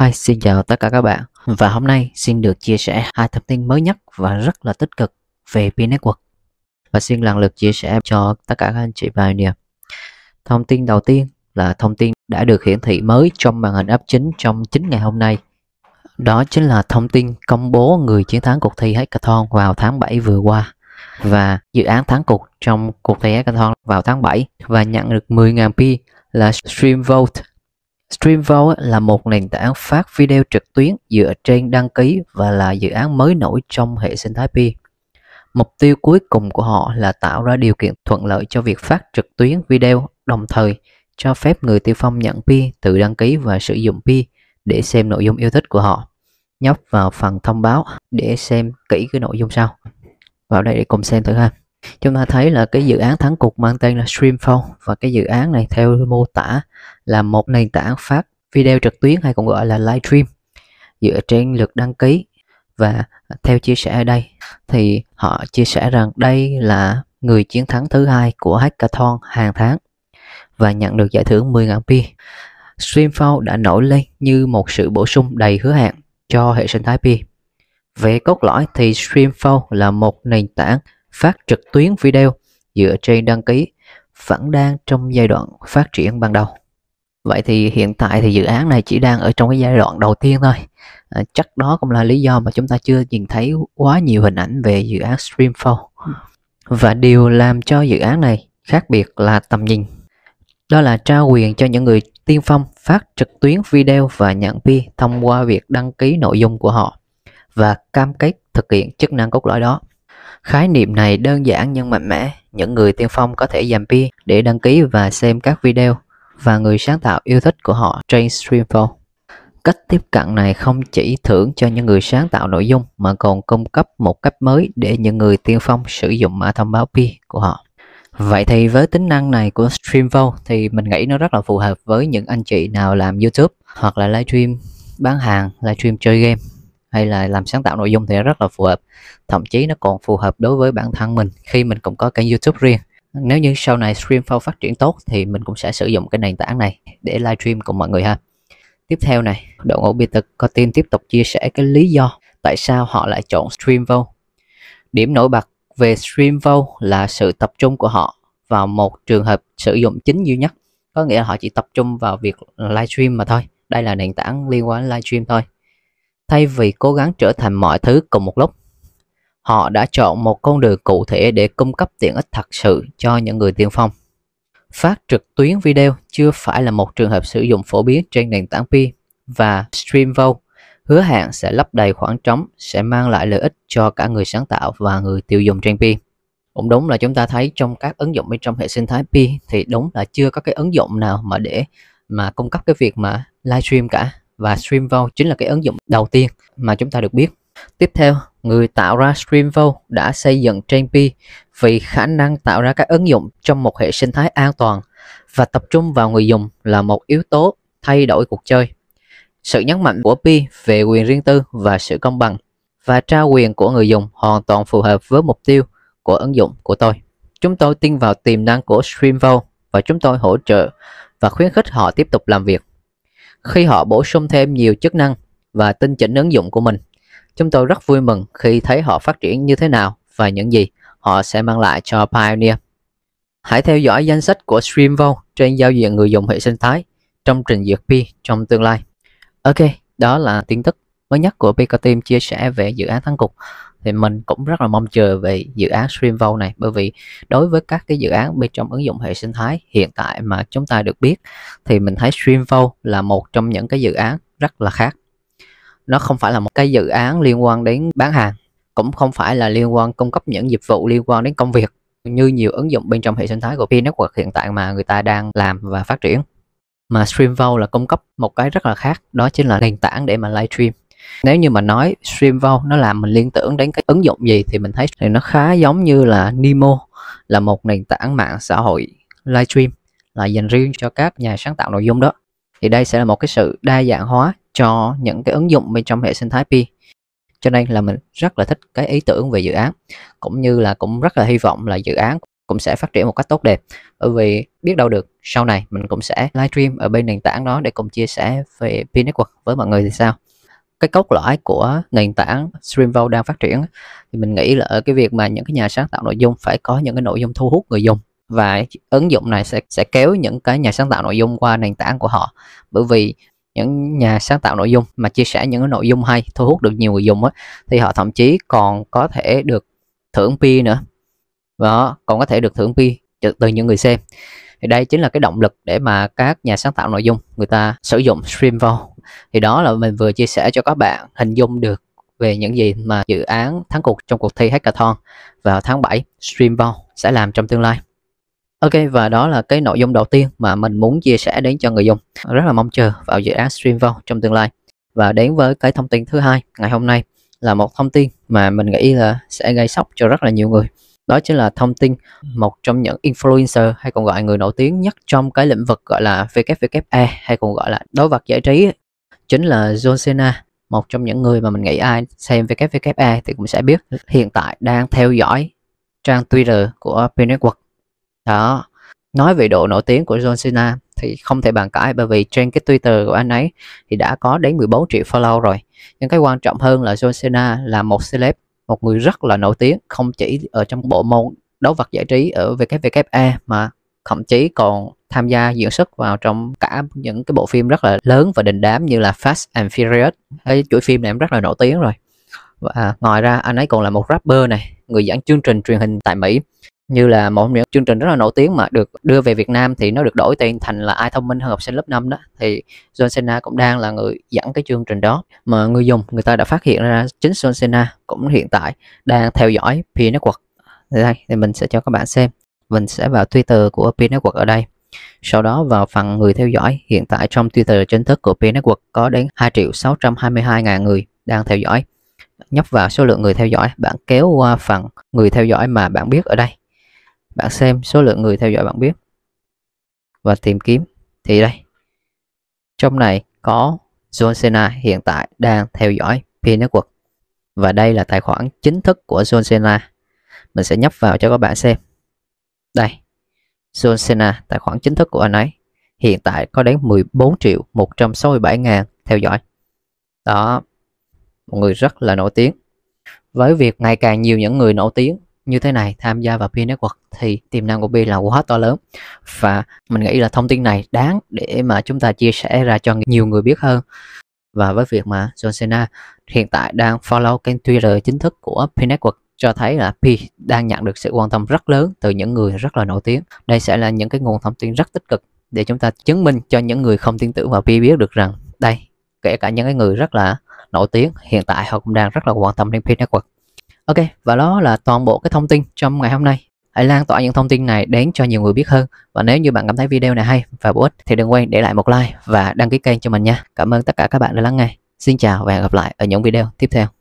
Hi, xin chào tất cả các bạn và hôm nay xin được chia sẻ hai thông tin mới nhất và rất là tích cực về Pin Network và xin lần lượt chia sẻ cho tất cả các anh chị và anh Thông tin đầu tiên là thông tin đã được hiển thị mới trong màn hình app chính trong 9 ngày hôm nay. Đó chính là thông tin công bố người chiến thắng cuộc thi Hackathon vào tháng 7 vừa qua và dự án thắng cuộc trong cuộc thi Hackathon vào tháng 7 và nhận được 10.000 pi là Stream Vote Streamvolt là một nền tảng phát video trực tuyến dựa trên đăng ký và là dự án mới nổi trong hệ sinh thái Pi. Mục tiêu cuối cùng của họ là tạo ra điều kiện thuận lợi cho việc phát trực tuyến video đồng thời cho phép người tiêu phong nhận Pi tự đăng ký và sử dụng Pi để xem nội dung yêu thích của họ. Nhấp vào phần thông báo để xem kỹ cái nội dung sau. Vào đây để cùng xem thử ha chúng ta thấy là cái dự án thắng cục mang tên là Streamflow và cái dự án này theo mô tả là một nền tảng phát video trực tuyến hay còn gọi là live stream dựa trên lượt đăng ký và theo chia sẻ ở đây thì họ chia sẻ rằng đây là người chiến thắng thứ hai của hackathon hàng tháng và nhận được giải thưởng 10.000 pi. Streamflow đã nổi lên như một sự bổ sung đầy hứa hẹn cho hệ sinh thái pi. Về cốt lõi thì Streamflow là một nền tảng phát trực tuyến video dựa trên đăng ký vẫn đang trong giai đoạn phát triển ban đầu. Vậy thì hiện tại thì dự án này chỉ đang ở trong cái giai đoạn đầu tiên thôi. À, chắc đó cũng là lý do mà chúng ta chưa nhìn thấy quá nhiều hình ảnh về dự án Streamflow. Và điều làm cho dự án này khác biệt là tầm nhìn. Đó là trao quyền cho những người tiên phong phát trực tuyến video và nhận pi thông qua việc đăng ký nội dung của họ và cam kết thực hiện chức năng cốt lõi đó. Khái niệm này đơn giản nhưng mạnh mẽ, những người tiên phong có thể dành pi để đăng ký và xem các video và người sáng tạo yêu thích của họ trên Streamflow. Cách tiếp cận này không chỉ thưởng cho những người sáng tạo nội dung mà còn cung cấp một cách mới để những người tiên phong sử dụng mã thông báo pi của họ. Vậy thì với tính năng này của StreamVolt thì mình nghĩ nó rất là phù hợp với những anh chị nào làm YouTube hoặc là livestream bán hàng, livestream chơi game hay là làm sáng tạo nội dung thì nó rất là phù hợp thậm chí nó còn phù hợp đối với bản thân mình khi mình cũng có kênh youtube riêng nếu như sau này Streamflow phát triển tốt thì mình cũng sẽ sử dụng cái nền tảng này để livestream cùng mọi người ha tiếp theo này đội ngũ Peter Cotin tiếp tục chia sẻ cái lý do tại sao họ lại chọn Streamflow điểm nổi bật về Streamflow là sự tập trung của họ vào một trường hợp sử dụng chính duy nhất có nghĩa là họ chỉ tập trung vào việc livestream mà thôi đây là nền tảng liên quan đến livestream thôi Thay vì cố gắng trở thành mọi thứ cùng một lúc, họ đã chọn một con đường cụ thể để cung cấp tiện ích thật sự cho những người tiên phong. Phát trực tuyến video chưa phải là một trường hợp sử dụng phổ biến trên nền tảng Pi và StreamVolt hứa hẹn sẽ lấp đầy khoảng trống sẽ mang lại lợi ích cho cả người sáng tạo và người tiêu dùng trên Pi. Cũng đúng là chúng ta thấy trong các ứng dụng bên trong hệ sinh thái Pi thì đúng là chưa có cái ứng dụng nào mà để mà cung cấp cái việc mà livestream cả và StreamVow chính là cái ứng dụng đầu tiên mà chúng ta được biết. Tiếp theo, người tạo ra StreamVow đã xây dựng trên Pi vì khả năng tạo ra các ứng dụng trong một hệ sinh thái an toàn và tập trung vào người dùng là một yếu tố thay đổi cuộc chơi. Sự nhấn mạnh của Pi về quyền riêng tư và sự công bằng và trao quyền của người dùng hoàn toàn phù hợp với mục tiêu của ứng dụng của tôi. Chúng tôi tin vào tiềm năng của StreamVow và chúng tôi hỗ trợ và khuyến khích họ tiếp tục làm việc khi họ bổ sung thêm nhiều chức năng và tinh chỉnh ứng dụng của mình. Chúng tôi rất vui mừng khi thấy họ phát triển như thế nào và những gì họ sẽ mang lại cho Pioneer. Hãy theo dõi danh sách của StreamVolt trên giao diện người dùng hệ sinh thái trong trình duyệt Pi trong tương lai. Ok, đó là tin tức mới nhất của Pico Team chia sẻ về dự án thắng cục thì mình cũng rất là mong chờ về dự án Streamvolt này bởi vì đối với các cái dự án bên trong ứng dụng hệ sinh thái hiện tại mà chúng ta được biết thì mình thấy Streamvolt là một trong những cái dự án rất là khác nó không phải là một cái dự án liên quan đến bán hàng cũng không phải là liên quan cung cấp những dịch vụ liên quan đến công việc như nhiều ứng dụng bên trong hệ sinh thái của P-Network hiện tại mà người ta đang làm và phát triển mà Streamvolt là cung cấp một cái rất là khác đó chính là nền tảng để mà livestream nếu như mà nói StreamVow nó làm mình liên tưởng đến cái ứng dụng gì thì mình thấy thì nó khá giống như là Nemo là một nền tảng mạng xã hội livestream là dành riêng cho các nhà sáng tạo nội dung đó thì đây sẽ là một cái sự đa dạng hóa cho những cái ứng dụng bên trong hệ sinh thái pi cho nên là mình rất là thích cái ý tưởng về dự án cũng như là cũng rất là hy vọng là dự án cũng sẽ phát triển một cách tốt đẹp bởi vì biết đâu được sau này mình cũng sẽ livestream ở bên nền tảng đó để cùng chia sẻ về P Network với mọi người thì sao cái cốt lõi của nền tảng Streamvo đang phát triển thì mình nghĩ là ở cái việc mà những cái nhà sáng tạo nội dung phải có những cái nội dung thu hút người dùng và ứng dụng này sẽ sẽ kéo những cái nhà sáng tạo nội dung qua nền tảng của họ bởi vì những nhà sáng tạo nội dung mà chia sẻ những cái nội dung hay thu hút được nhiều người dùng ấy, thì họ thậm chí còn có thể được thưởng pi nữa đó còn có thể được thưởng pi từ những người xem thì đây chính là cái động lực để mà các nhà sáng tạo nội dung người ta sử dụng stream vào thì đó là mình vừa chia sẻ cho các bạn hình dung được về những gì mà dự án thắng cuộc trong cuộc thi hackathon vào tháng 7 Streamval sẽ làm trong tương lai. Ok và đó là cái nội dung đầu tiên mà mình muốn chia sẻ đến cho người dùng. Rất là mong chờ vào dự án Streamval trong tương lai. Và đến với cái thông tin thứ hai ngày hôm nay là một thông tin mà mình nghĩ là sẽ gây sốc cho rất là nhiều người. Đó chính là thông tin một trong những influencer hay còn gọi người nổi tiếng nhất trong cái lĩnh vực gọi là WWF e hay còn gọi là đối vật giải trí chính là John Cena một trong những người mà mình nghĩ ai xem WWE thì cũng sẽ biết hiện tại đang theo dõi trang Twitter của P Network đó nói về độ nổi tiếng của John Cena thì không thể bàn cãi bởi vì trên cái Twitter của anh ấy thì đã có đến 14 triệu follow rồi nhưng cái quan trọng hơn là John Cena là một celeb một người rất là nổi tiếng không chỉ ở trong bộ môn đấu vật giải trí ở WWE mà thậm chí còn tham gia diễn xuất vào trong cả những cái bộ phim rất là lớn và đình đám như là Fast and Furious cái chuỗi phim này em rất là nổi tiếng rồi và à, ngoài ra anh ấy còn là một rapper này người dẫn chương trình truyền hình tại Mỹ như là một những chương trình rất là nổi tiếng mà được đưa về Việt Nam thì nó được đổi tên thành là ai thông minh hơn học sinh lớp 5 đó thì John Cena cũng đang là người dẫn cái chương trình đó mà người dùng người ta đã phát hiện ra chính John Cena cũng hiện tại đang theo dõi P Network thì đây thì mình sẽ cho các bạn xem mình sẽ vào Twitter của P Network ở đây sau đó vào phần người theo dõi, hiện tại trong Twitter chính thức của P Network có đến 2 triệu 622 ngàn người đang theo dõi. Nhấp vào số lượng người theo dõi, bạn kéo qua phần người theo dõi mà bạn biết ở đây. Bạn xem số lượng người theo dõi bạn biết và tìm kiếm. Thì đây, trong này có John Cena hiện tại đang theo dõi P Network. Và đây là tài khoản chính thức của John Cena. Mình sẽ nhấp vào cho các bạn xem. Đây, John Cena, tài khoản chính thức của anh ấy, hiện tại có đến 14 triệu 167 ngàn theo dõi. Đó, một người rất là nổi tiếng. Với việc ngày càng nhiều những người nổi tiếng như thế này tham gia vào P Network thì tiềm năng của P là quá to lớn và mình nghĩ là thông tin này đáng để mà chúng ta chia sẻ ra cho nhiều người biết hơn và với việc mà John Cena hiện tại đang follow kênh Twitter chính thức của P Network cho thấy là P đang nhận được sự quan tâm rất lớn từ những người rất là nổi tiếng. Đây sẽ là những cái nguồn thông tin rất tích cực để chúng ta chứng minh cho những người không tin tưởng vào P biết được rằng đây, kể cả những cái người rất là nổi tiếng hiện tại họ cũng đang rất là quan tâm đến P Network. Ok, và đó là toàn bộ cái thông tin trong ngày hôm nay. Hãy lan tỏa những thông tin này đến cho nhiều người biết hơn. Và nếu như bạn cảm thấy video này hay và bổ ích thì đừng quên để lại một like và đăng ký kênh cho mình nha. Cảm ơn tất cả các bạn đã lắng nghe. Xin chào và hẹn gặp lại ở những video tiếp theo.